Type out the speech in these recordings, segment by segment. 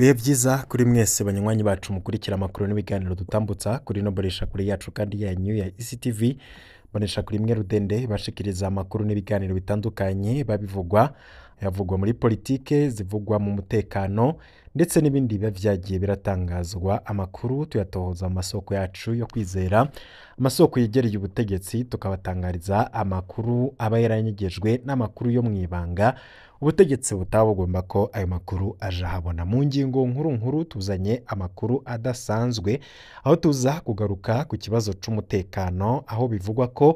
bibe byiza kuri mwese banywanyi bacu mukurikira amakuru n'ibiganiro dutambutsa kuri noboresha kuri yacu kandi yanyu ya ictv bonesha kuri mwe rudende bashikiriza amakuru n'ibiganiro bitandukanye babivugwa yavugwa muri politiki zivugwa mu mutekano ndetse n'ibindi biba byagiye biratangazwa amakuru tuyatohoza mu masoko yacu yo kwizera amasoko yegereye ubutegetsi tukabatangariza amakuru aba yaranyegejwe n'amakuru yo mu ibanga ubutegetsi butaba bugomba ko ayo makuru aje ahabona mu ngingo nkuru nkuru tuzanye amakuru adasanzwe aho tuza kugaruka ku kibazo cy'umutekano aho bivugwa ko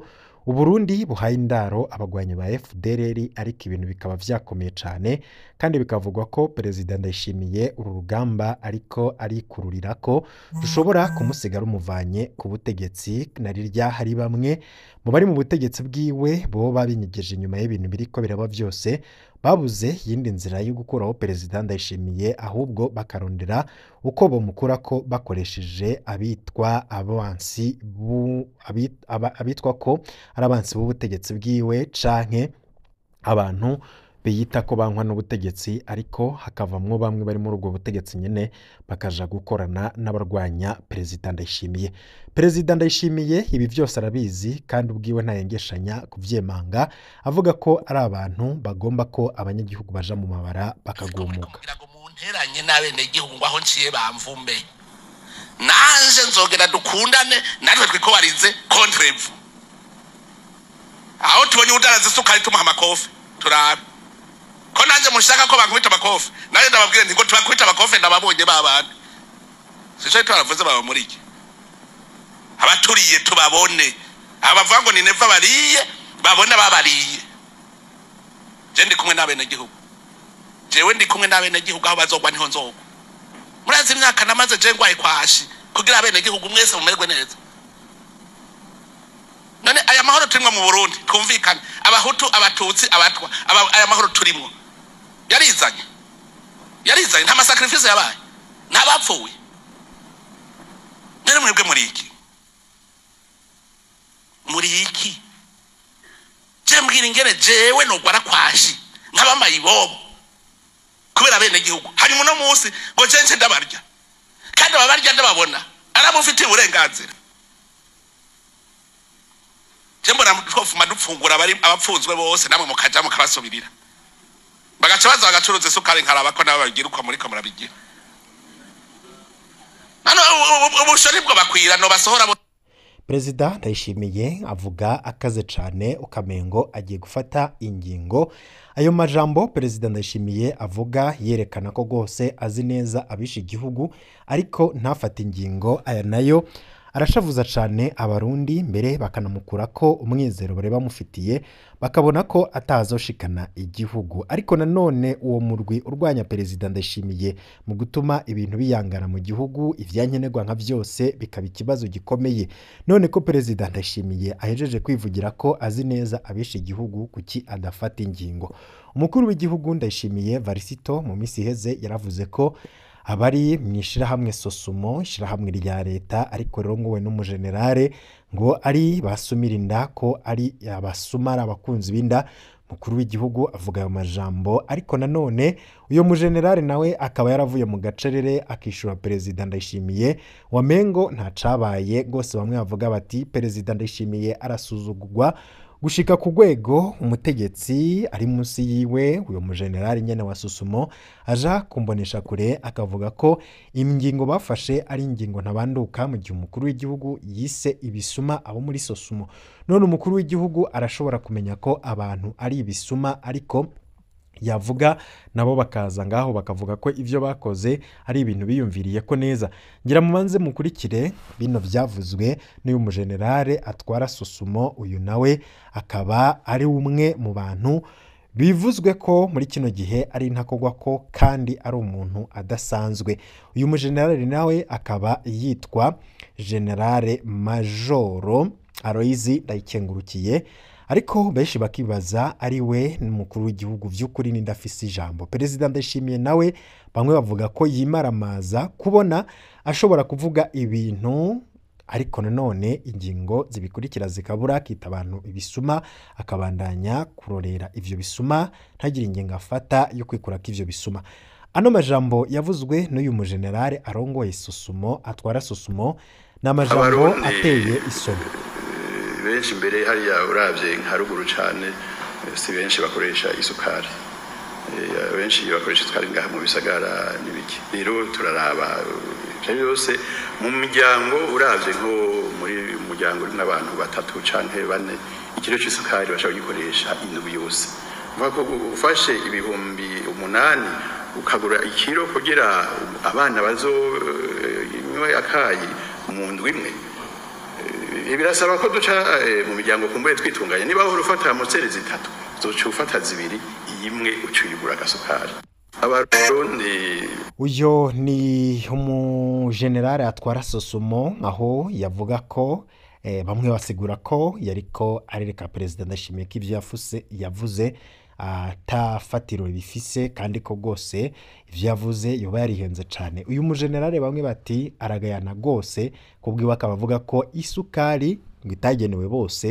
uburundi buhaye indaro abagwanyi ba fdrr ariko ibintu bikaba byakomeye cyane kandi bikavugwa ko perezida ndayishimiye uru rugamba ariko arikururira ko rushobora kumusiga rumuvanye ku butegetsi na rirya hari bamwe mu bari mu butegetsi bwiwe bo babinyegeje inyuma y'ibintu biri ko biraba byose babuze iyindi nzira yo gukuraho perezida ndayishimiye ahubwo bakarondera uko bamukura ko bakoresheje abitwa abansi abitwa ko ari abansi b'ubutegetsi bwiwe canke abantu biyita ko bankwa n'ubutegetsi ariko hakavamo bamwe bari muri ubwo butegetsi nyine bakaja gukorana n'abarwanya perezida ndayishimiye perezida ndayishimiye ibi byose arabizi kandi ubwiwe ntayengeshanya kubyemanga avuga ko ari abantu bagomba ko abanyagihugu baja mu mabara bakagumuka nteranye n'abenegihugu aho nciye bamvume naje nzogera dukundane natwe twikobarinze kontrevu aho tubonye udaraza isukari tumuha amakofi turabe ko nanjye mushaka ko bakubita amakofe nanjye ndababwira ngo tubakubita amakofe ndababonye babana sinshobora twaravuze baba muri iki abaturiye tubabone abavuga ngo ni neva bariye babone babariye je ndi kumwe n'abenegihugu jewe ndi kumwe n'abenegihugu aho bazogwa niho nzogwa murazi imyaka namaze je ngwaye kwashi kugira abenegihugu mwese mumerwe neza none aya mahoro turimwo mu burundi twumvikane abahutu abatutsi abatwa aya mahoro turimwo yarizanye yarizanye nta masakarifisi yabaye ntabapfuwe none mwebwe muri iki muri iki je mbwira ingene jewe nogwara kwashi nk'abambaye ibobo kubera bene gihugu hanyuma no munsi ngo jenje ndabarya kandi ababarya ndababona aramufitiye uburenganzira je mbona dupfungura abapfunzwe bose namwe mukajya mukabasubirira bagaca baza bagacuruza isukari nkaraba ko nabo babigirukwa muri ko murabigira ubushori bwo bakwira no basohora perezida ndayishimiye avuga akaze cyane ukamengo agiye gufata ingingo ayo majambo perezida ndayishimiye avuga yerekana ko rwose azi neza abishe igihugu ariko ntafate ingingo aya nayo arashavuza cyane abarundi mbere bakanamukura ko umwizero bari bamufitiye bakabona ko atazoshikana igihugu ariko nanone uwo murwi urwanya perezida ndashimiye mu gutuma ibintu biyangana mu gihugu ibyankenerwa nka byose bikaba ikibazo gikomeye none ko perezida ndashimiye ahejeje kwivugira ko azi neza abishe igihugu kuki adafata ingingo umukuru w'igihugu ndashimiye varisito mu minsi iheze yaravuze ko abari mu ishyirahamwe sosumo ishyirahamwe rya leta ariko rero ngo we n'umujenerale ngo ari basumira inda ko ari abasuma ari abakunzi b'inda umukuru w'igihugu avuga ayo majambo ariko nanone uyu mujenerali nawe akaba yaravuye mu gacerere akishyura perezida ndayishimiye wamengo ntacabaye rwose bamwe bavuga bati perezida ndayishimiye arasuzugurwa gushika ku rwego umutegetsi ari munsi yiwe uyu mujenerali nyine wa susumo aja kumbonesha kure akavuga ko ingingo bafashe ari ingingo ntabanduka mu gihe umukuru w'igihugu yise ibisuma abo muri susumo none umukuru w'igihugu arashobora kumenya ko abantu ari ibisuma ariko yavuga nabo bakaza ngaho bakavuga ko ibyo bakoze ari ibintu biyumviriye ko neza ngira mubanze mukurikire bino byavuzwe n'uyu mujenerale atwara susumo uyu nawe akaba ari umwe mu bantu bivuzwe ko muri kino gihe ari intakogwa ko kandi ari umuntu adasanzwe uyu mujenerali nawe akaba yitwa generale majoro aloyizi ndayikengurukiye ariko benshi bakibaza ari we n'umukuru w'igihugu by'ukuri n'indafise ijambo perezida ndashimiye nawe bamwe bavuga ko yimaramaza kubona ashobora kuvuga ibintu ariko nanone ingingo zibikurikira zikabura akita abantu ibisuma akabandanya kurorera ibyo bisuma ntagire ingingo afata yo kwikura ko ibyo bisuma ano majambo yavuzwe n'uyu mujenerare arongoye isusumo atwara susumo ni amajambo ateye isoni. benshi mbere hariya urabye nka ruguru cyane si benshi bakoresha isukari eh, benshi bakoresha isukari ngaha mu bisagara n'ibiki rero turaraba ibyo byose mu miryango urabye nko muri muryango urimo abantu batatu cyangwa bane ikiro cy'isukari bashobora kugikoresha indwi yose ko ufashe ibihumbi umunani ukagura ikiro kugira abana bazo eh, akayi mu ndwi imwe birasaba ko duca eh, mu miryango ku kumbuye twitunganya niba wahora ufata amuseri zitatu zoca ufata zibiri imwe ucuyigura agasukari abarundi uyo ni umujenerali atwara sosomo aho yavuga ko eh, bamwe basigura ko yariko arereka perezida ndashimiye ko ibyo yavuze ata ah, fatiro rifise kandi ko rwose ibyo yavuze yoba yarihenze cyane uyu mujenerale bamwe bati aragayana rwose kubwiwe akaba avuga ko isukari ngo itagenewe bose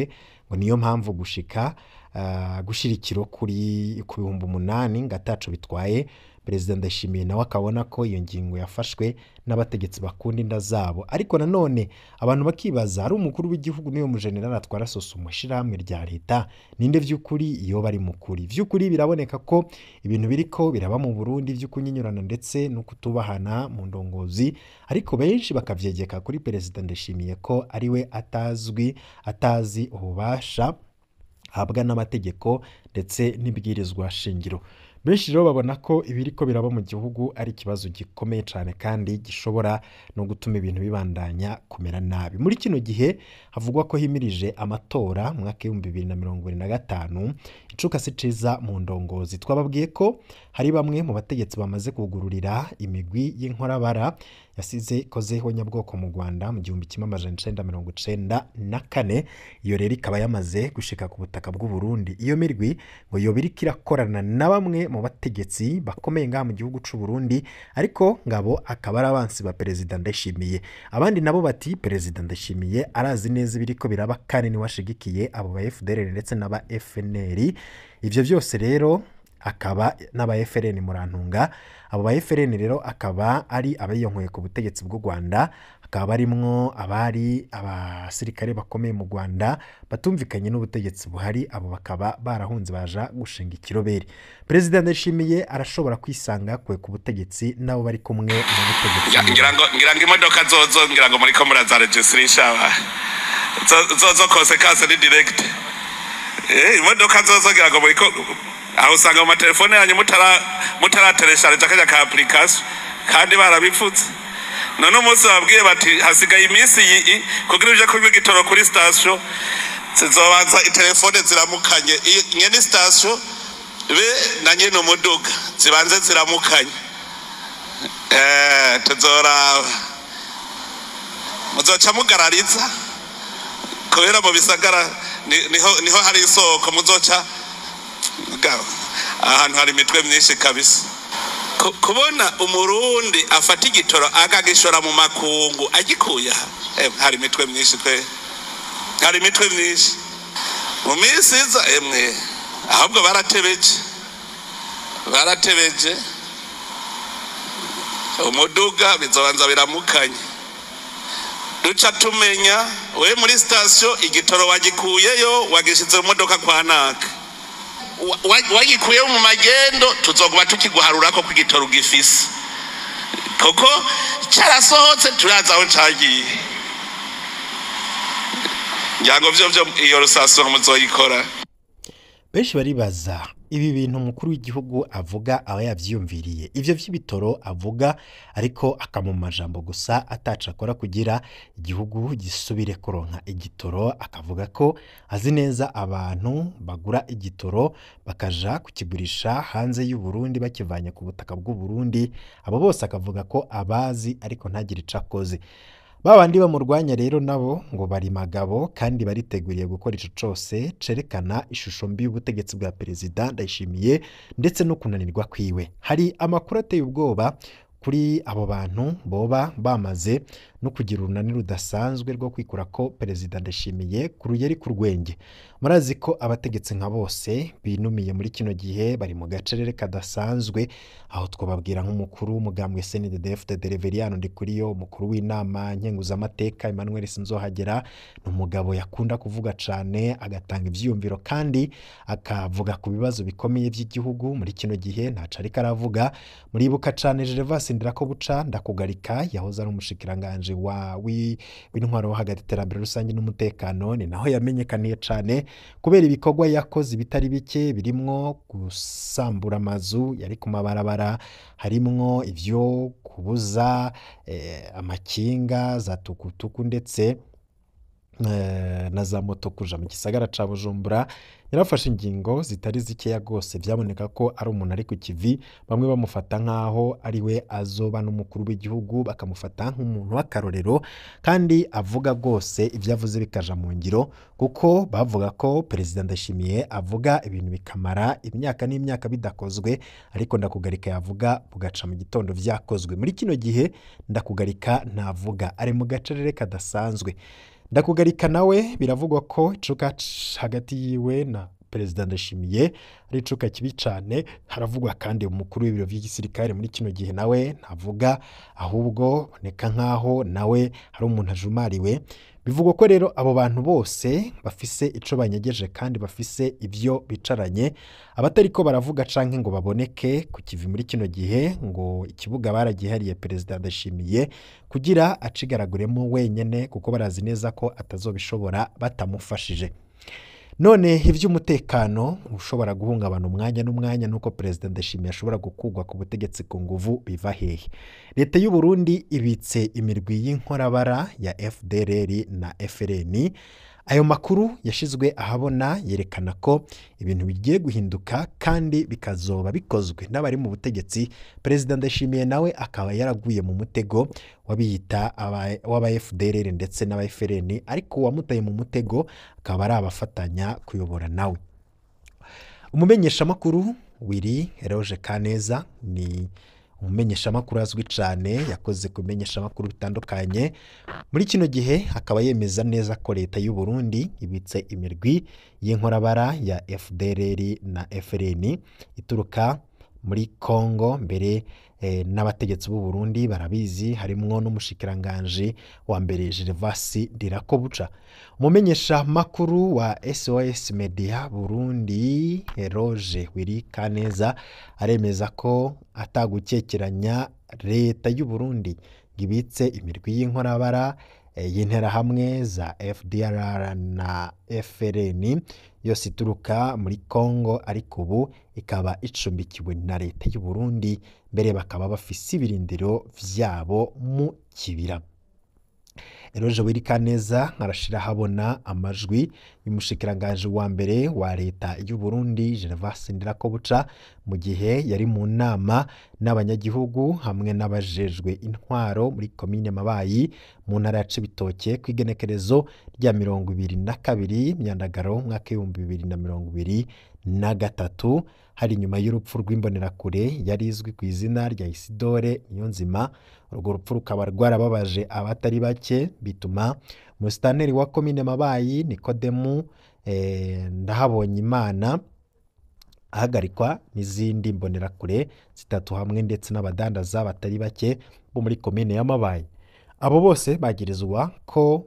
ngo niyo mpamvu gushika ah, gushyira ikiro ku bihumbi umunani ngo atacu bitwaye perezida ndayishimiye nawe akabona ko iyo ngingo yafashwe n'abategetsi bakunda inda zabo ariko nanone abantu bakibaza ari umukuru w'igihugu niyo mujenerali atwara soso umushyirahamwe rya leta ninde by'ukuri iyo bari mukuri by'ukuri biraboneka ko ibintu biri ko biraba mu burundi byo kunyinyurana ndetse no kutubahana mu ndongozi ariko benshi bakabyegeka kuri perezida ndashimiye ko ari we atazwi atazi ububasha ahabwa n'amategeko ndetse n'ibwirizwa shingiro benshi rero babona ko ibiri ko biraba mu gihugu ari ikibazo gikomeye cyane kandi gishobora no gutuma ibintu bibandanya kumera nabi muri kino gihe havugwa ko himirije amatora mu mwaka w'ibihumbi bibiri na mirongo irindwi na gatanu incuka si ciza mu ndongozi twababwiye ko hari bamwe mu bategetsi bamaze kugururira imigwi y'inkorabara yasize ikozeho nyabwoko mu rwanda mu gihumbi kimwe amajana icyenda mirongo icyenda na kane iyo rero ikaba yamaze gushika ku butaka bw'u Burundi iyo mirwi ngo yoba iriko irakorana na bamwe mu bategetsi bakomeye ngaha mu gihugu cy'u Burundi ariko ngabo akaba ari abansi ba perezida ndashimiye abandi nabo bati perezida ndashimiye arazi neza ibiri ko biraba kandi niwashigikiye abo ba FDL ndetse n'aba fnr ibyo byose rero akaba n'aba FRN murantunga abo ba FRN rero akaba ari abayonkoye ku butegetsi bw'u Rwanda bakaba barimwo abari abasirikare bakomeye mu Rwanda batumvikanye n'ubutegetsi buhari abo bakaba barahunze baja gushinga ikirobere perezida ndashimiye arashobora kwisanga kwe ku butegetsi nabo bari kumwe mu butegetsi ngira ngo imodoka zozo ngira ngo muri ko muraza regisitrisha zozo konsekanse ni diregite eh, imodoka zozo ngira ngo muri aho usanga mu matelefone yanyu mutarateresha kajya ka apurikasiyo kandi barabipfutse none umunsi babwiye bati hasigaye iminsi kugira uje kunywa igitoro kuri sitasiyo zizobanza telefone ziramukanye iyi ni sitasiyo be na nyine umuduga zibanze ziramukanye eh, tuzoraba muzoca mugarariza kubera mu bisagara niho hari isoko muzoca ahantu hari imitwe myinshi kabisa kubona umurundi afata igitoro akagishora mu makungu agikuye aha eh, hari imitwe myinshi twe hari imitwe myinshi mu minsi iza emwe ahubwo baratebeje baratebeje umuduga bizabanza biramukanye duca tumenya we muri sitasiyo igitoro wagikuyeyo wagishyitse mu modoka kwa naka wagikuye mu magendo tuzoguba tukiguharura ko ku gitoro ugifise cyarasohotse turazi cyagiye ngira ngo byo byo iyo rusasiro muzoyikora benshi baribaza ibi bintu umukuru w'igihugu avuga aba yabyiyumviriye ibyo by'ibitoro avuga ariko akamu majambo gusa ataca akora kugira igihugu gisubire kuronka igitoro akavuga ko azi neza abantu bagura igitoro bakaja kukigurisha hanze y'u Burundi bakivanye ku butaka bw'u Burundi abo bose akavuga ko abazi ariko ntagire ico akoze ba bandi bamurwanya rero nabo ngo bari magabo kandi bariteguriye gukora icyo cyose cyerekana ishusho mbi y'ubutegetsi bwa perezida ndayishimiye ndetse no kunanirwa kwiwe hari amakuru ateye ubwoba kuri abo bantu boba bamaze no kugira urunani rudasanzwe rwo kwikura ko perezida ndashimiye ku rugeri ku rwenge murazi ko abategetsi nka bose binumiye muri kino gihe bari mu gacerere kadasanzwe aho twababwira nk'umukuru w'umugambwe snddf ndi kuri yo umukuru w'inama nkenguzamateka emmanuel sinzohagera ni umugabo yakunda kuvuga cyane agatanga ibyiyumviro kandi akavuga ku bibazo bikomeye by'igihugu muri kino gihe ntacu ariko aravuga muribuka cyane gervase ndirakobuca ndakugarika yahoze ari umushikiranganji w'intwaro wo hagati iterambere rusange n'umutekano ni naho yamenyekaniye cyane kubera ibikorwa yakoze bitari bike birimo gusambura amazu yari ku mabarabara harimwo ibyo kubuza eh, amakinga za tukutuku ndetse Eh, na za moto kuja mu gisagara cya bujumbura yarafashe ingingo zitari zikeya rwose byaboneka ko ari umuntu ari ku kivi bamwe bamufata nk'aho ari we azoba n'umukuru w'igihugu bakamufata nk'umuntu w'akarorero kandi avuga rwose ibyo avuze bikaja mu ngiro kuko bavuga ko perezida ndashimiye avuga ibintu bikamara imyaka n'imyaka bidakozwe ariko ndakugarika yavuga bugaca mu gitondo byakozwe muri kino gihe ndakugarika ntavuga ari mu gacerere kadasanzwe ndakugarika nawe biravugwa ko cokati hagati yiwe na perezida ndashimiye ari icuka kibi cyane haravugwa kandi umukuru w'ibiro by'igisirikare muri kino gihe nawe ntavuga ahubwo boneka nk'aho nawe hari umuntu ajumariwe bivugwa ko rero abo bantu bose bafise icyo banyegeje kandi bafise ibyo bicaranye abatari ko baravuga cyangwa ngo baboneke ku kivi muri kino gihe ngo ikibuga baragihariye perezida ndashimiye kugira acigaraguremo wenyine kuko barazi neza ko atazobishobora batamufashije none iby'umutekano ushobora guhungabana umwanya n'umwanya nuko perezida ndashimira ashobora gukugwa ku butegetsi ku nguvu biva hehe leta y'u Burundi ibitse imirwi y'inkorabara ya fdr na frn ayo makuru yashyizwe ahabona yerekana ko ibintu bigiye guhinduka kandi bikazoba bikozwe n'abari mu butegetsi perezida ndashimiye nawe akaba yaraguye mu mutego w'abiyita w'aba fdr ndetse n'aba frn ariko uwamutaye mu mutego akaba ari abafatanya kuyobora nawe umumenyeshamakuru wiri eroje kaneza ni umumenyeshamakuru azwi cyane yakoze kumenyeshamakuru bitandukanye muri kino gihe akaba yemeza neza ko leta y'u Burundi ibitse imirwi y'inkorabara ya FDLR na FLN ituruka muri Congo mbere Eh, n'abategetsi b'u Burundi barabizi harimwo n'umushikiranganji wa mbere Gervasi Ndirakobuca umumenyesha makuru wa SOS Media Burundi Roge Wiri Kaneza aremeza ko atagukekeranya leta y'u Burundi ngo ibitse imirwi y'inkorabara eh, y'interahamwe za fdR na frN, yose ituruka muri Congo ariko ubu ikaba icumbikiwe na leta y'u Burundi mbere bakaba bafise ibirindiro vyabo mu kibira rero Joel Kaneza arashira habona amajwi y'umushikiranganji wa mbere wa leta y'u Burundi Geneva Sindirakobuca mu gihe yari mu nama n'abanyagihugu hamwe n'abajejwe intwaro muri komine Mabayi mu ntara ya Cibitoke ku igenekerezo rya mirongo ibiri na kabiri Myandagaro umwaka w'ibihumbi bibiri na mirongo ibiri na gatatu hari nyuma y'urupfu rw'imbonerakure yari izwi ku izina rya Isidore Niyonzima urwo rupfu rukaba rwarababaje abatari bake bituma musitanteri wa komine Mabayi Nikodemu eh, Imana ahagarikwa n'izindi mbonerakure zitatu hamwe ndetse n'abadandaza batari bake bo muri komine ya Mabayi abo bose bagirizwa ko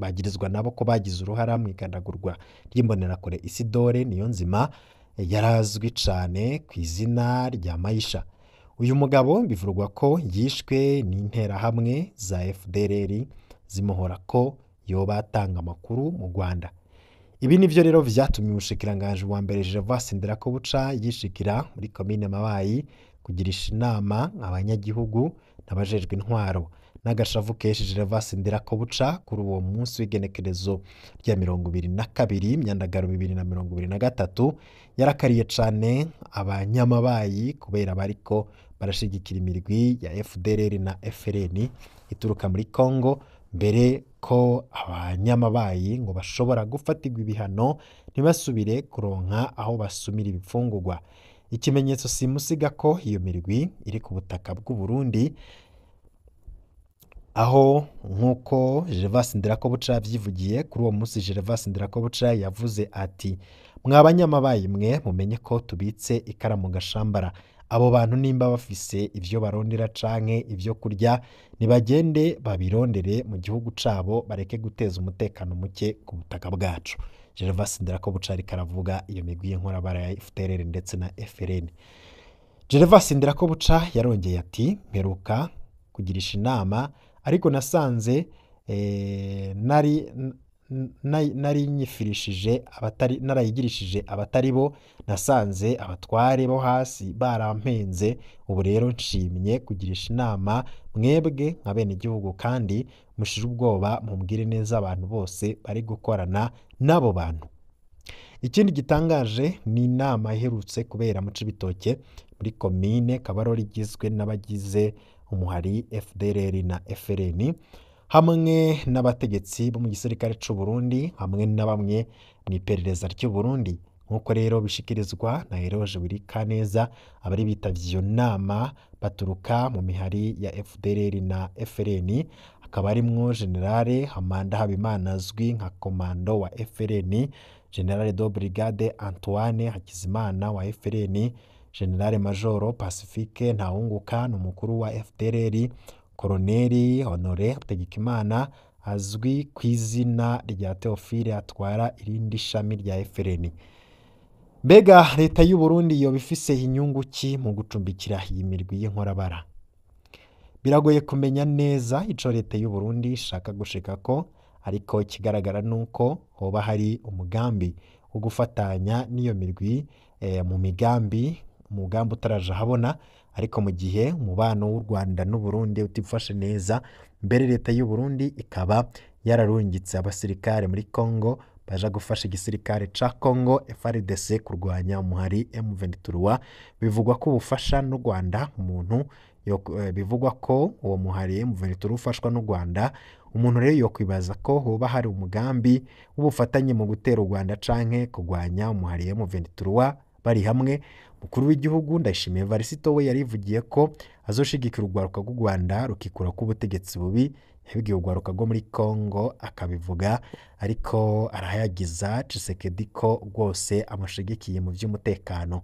bagirizwa nabo ko bagize uruhara mu igandagurwa ry'imbonerakure Isidore Niyonzima yari azwi cyane ku izina rya Mayisha uyu mugabo bivugwa ko yishwe n'interahamwe za FDLR zimuhora ko yoba atanga amakuru mu Rwanda ibi ni byo rero byatumye umushikiranganji wa mbere Gervais Ndirakobuca yishikira muri komine Mabayi kugirisha inama abanyagihugu n'abajejwe intwaro n'agashavu vasindira ko buca kuri uwo munsi w'igenekerezo rya mirongo ibiri na kabiri imyandagaro bibiri na mirongo ibiri na gatatu yarakariye cyane abanyamabayi kubera bariko barashyigikira imirwi ya fdr na frn ituruka muri congo mbere ko abanyamabayi ngo bashobora gufatirwa ibihano ntibasubire kuronka aho basumira ibifungugwa ikimenyetso simusiga ko iyo mirwi iri ku butaka bw'u Burundi aho nk'uko gervase ndirakobuca byivugiye kuri uwo munsi gervase ndirakobuca yavuze ati mwa banyamabayi mwe mumenye ko tubitse ikara mu gashambara abo bantu nimba bafise ibyo barondera canke ibyo kurya ntibagende babirondere mu gihugu cabo bareke guteza umutekano muke ku butaka bwacu gervase ndirakobuca ariko aravuga iyo migwi y'inkorabara ya fpr ndetse na frn gervase ndirakobuca yarongeye ati mperuka kugirisha inama ariko nasanze eh, nari nari abatari narayigirishije abatari bo nasanze abatware bo hasi barampenze ubu rero nshimye kugirisha inama mwebwe nka bene igihugu kandi mushire ubwoba mubwire neza abantu bose bari gukorana n'abo bantu ikindi gitangaje ni inama iherutse kubera mu Cibitoke muri komine kabarore igizwe n'abagize umuhari FDLR na FLN hamwe n'abategetsi bo mu gisirikare cy'u Burundi hamwe na bamwe mu iperereza ry'u Burundi nk'uko rero bishikirizwa na Eroge Wirikaneza abari bitavye iyo nama baturuka mu mihari ya FDLR na FLN akaba arimwo Generale Amanda Habimana azwi nka komando wa FLN General de Brigade Antoine Hakizimana wa FLN General Major Pacifique Ntawunguka ni umukuru wa FPRL, Colonel Honore Hategekimana azwi ku izina rya Theophile atwara irindi shami rya FLN. Mbega leta y'u Burundi yoba ifise inyungu ki mu gucumbikira iyi mirwi y'inkorabara? Biragoye kumenya neza ico leta y'u Burundi ishaka ko ariko ikigaragara ni uko hoba hari umugambi wo gufatanya n'iyo mirwi eh, mu migambi umugambi utaraje ahabona ariko mu gihe umubano w'u rwanda n’u Burundi utifashe neza mbere leta y'u burundi ikaba yararungitse abasirikare muri congo baje gufasha igisirikare cya congo frdc kurwanya umuhari m bivugwa ko ubufasha n'u rwanda umuntu eh, bivugwa ko uwo muhari m23 ufashwa n'u rwanda umuntu rero yakwibaza ko hoba hari umugambi w'ubufatanye mu gutera u rwanda canke kurwanya umuhari m bari hamwe umukuru w'igihugu ndayishimiye varisito we yarivugiye ko azoshigikira urwaruka rw'u rwanda rukikura k'ubutegetsi bubi yabibwiye urwaruka rwo muri congo akabivuga ariko arahayagiza cisekedi ko rwose amushigikiye mu by'umutekano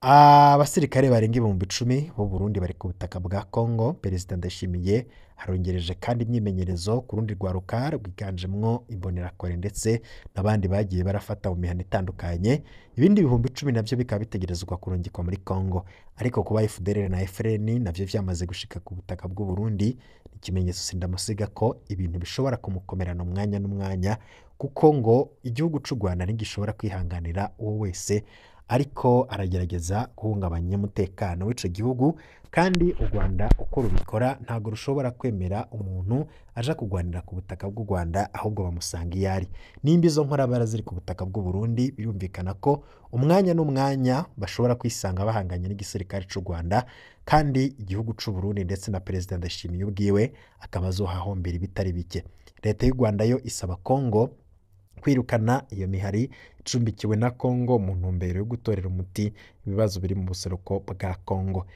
abasirikare barenga ibihumbi icumi b'u Burundi bari ku butaka bwa congo perezida ndashimiye arongereje kandi imyimenyerezo ku rundi rwaruka rwiganjemo imbonerakure ndetse n'abandi bagiye barafata mu mihanda itandukanye ibindi bihumbi icumi nabyo bikaba bitegerezwa kurungikwa muri congo ariko kuba fdr na efureni nabyo byamaze gushika ku butaka bw'u Burundi ni ikimenyetso sindamusiga ko ibintu bishobora kumukomerana umwanya n'umwanya kuko ngo igihugu cy'u rwanda ntigishobora kwihanganira uwo wese ariko aragerageza guhungabanya umutekano w'icyo gihugu kandi u rwanda uko rubikora ntabwo rushobora kwemera umuntu aje kurwanira ku butaka bw'u rwanda ahubwo bamusanga iyo ari nimba izo nkorabara ziri ku butaka bw'u burundi birumvikana ko umwanya n'umwanya bashobora kwisanga bahanganye n'igisirikare cy'u rwanda kandi igihugu cy'u burundi ndetse na perezida ndashimiye ubwiwe akaba azohahombera ibitari bike leta y'u rwanda yo isaba kongo kwirukana iyo mihari icumbikiwe na congo mu ntumbero yo gutorera umuti ibibazo biri mu buseruko bwa congo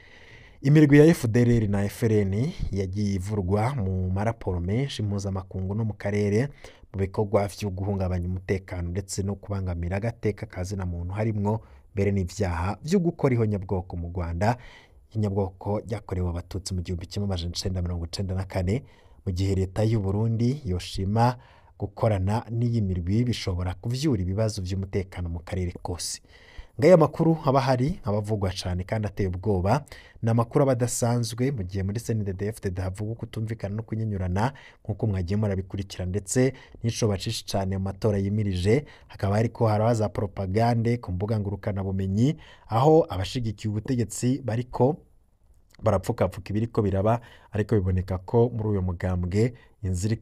imirwi ya fdrr na frn yagiye ivurwa mu maraporo menshi mpuzamakungu no mu karere mu bikorwa byo guhungabanya umutekano ndetse no kubangamira agateka kazina muntu harimwo mbere n'ibyaha byo gukora ihonyabwoko mu rwanda inyabwoko ryakorewe abatutsi mu gihumbi kimwe amajana icyenda mirongo icyenda na kane mu gihe leta y'u burundi yoshima gukorana n'iyi mirwi bishobora kubyura ibibazo by'umutekano mu karere kose ngaya makuru haba hari abavugwa cyane kandi ateye ubwoba ni amakuru aba adasanzwe mu gihe muri senededefutede havugwa kutumvikana no kunyinyurana nk'uko mwagiye murabikurikira ndetse n'inshuro bacisha cyane mu matora yimirije hakaba ariko hari za poropagande ku mbuga ngurukanabumenyi aho abashigikiye ubutegetsi bariko barapfukapfuka ibiri ko biraba ariko biboneka ko muri uyu mugambwe inzu iri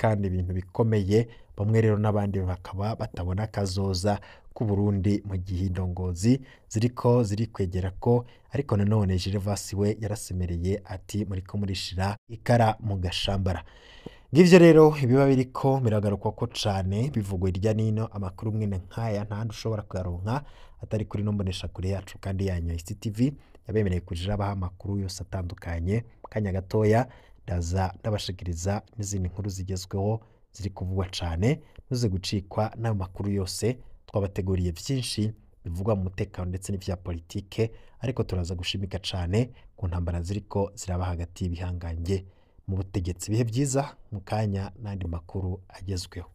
kandi ibintu bikomeye bamwe rero n'abandi bakaba batabona akazoza k'u Burundi mu gihe indongozi ziriko ziri kwegera ko ariko nanone Gervasi we yarasemereye ati muriko murishira ikara mu gashambara ngibyo rero ibiba ko biragarukwa ko cyane bivugwa hirya n'ino amakuru mwene nk'aya ntahandi ushobora kuyaronka atari kuri nombonesha kure yacu kandi yanyu ICTV yabemereye kujira abaha amakuru yose atandukanye kanya gatoya ndaza ndabashikiriza n'izindi nkuru zigezweho ziri kuvugwa cyane ntuze gucikwa makuru yose twabateguriye byinshi bivugwa mu mutekano ndetse n'ibya politike ariko turaza gushimika cyane ku ntambara ziriko ziraba hagati y'ibihangange mu butegetsi bihe byiza mu kanya n'andi makuru agezweho